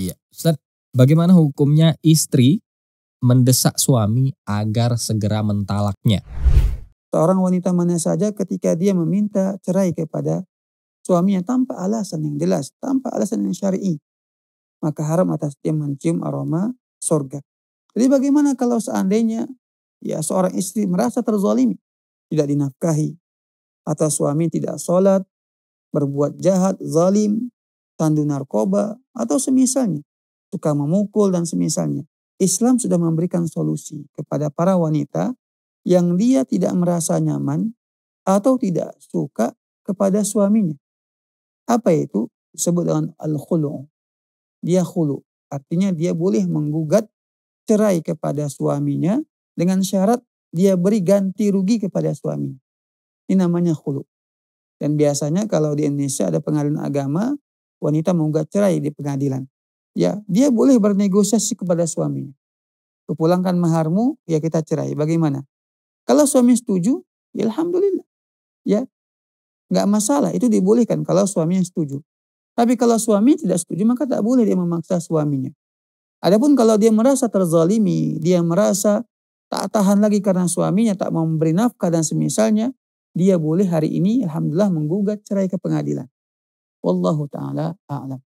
Iya. Ustaz, bagaimana hukumnya istri mendesak suami agar segera mentalaknya? Seorang wanita mana saja ketika dia meminta cerai kepada suaminya tanpa alasan yang jelas, tanpa alasan yang syar'i, maka haram atas dia mencium aroma surga. Jadi bagaimana kalau seandainya ya seorang istri merasa terzalimi, tidak dinafkahi, atau suami tidak sholat, berbuat jahat, zalim, tandu narkoba, atau semisalnya, tukang memukul dan semisalnya. Islam sudah memberikan solusi kepada para wanita yang dia tidak merasa nyaman atau tidak suka kepada suaminya. Apa itu? Disebut dengan al-khulu. Dia khulu. Artinya dia boleh menggugat cerai kepada suaminya dengan syarat dia beri ganti rugi kepada suaminya. Ini namanya khulu. Dan biasanya kalau di Indonesia ada pengadilan agama, wanita menggugat cerai di pengadilan. Ya, dia boleh bernegosiasi kepada suaminya. Kepulangkan maharmu, ya kita cerai. Bagaimana? Kalau suami setuju, ya alhamdulillah. Ya, nggak masalah. Itu dibolehkan kalau suaminya setuju. Tapi kalau suami tidak setuju, maka tak boleh dia memaksa suaminya. Adapun kalau dia merasa terzalimi, dia merasa tak tahan lagi karena suaminya tak mau memberi nafkah dan semisalnya, dia boleh hari ini alhamdulillah menggugat cerai ke pengadilan. والله تعالى أعلم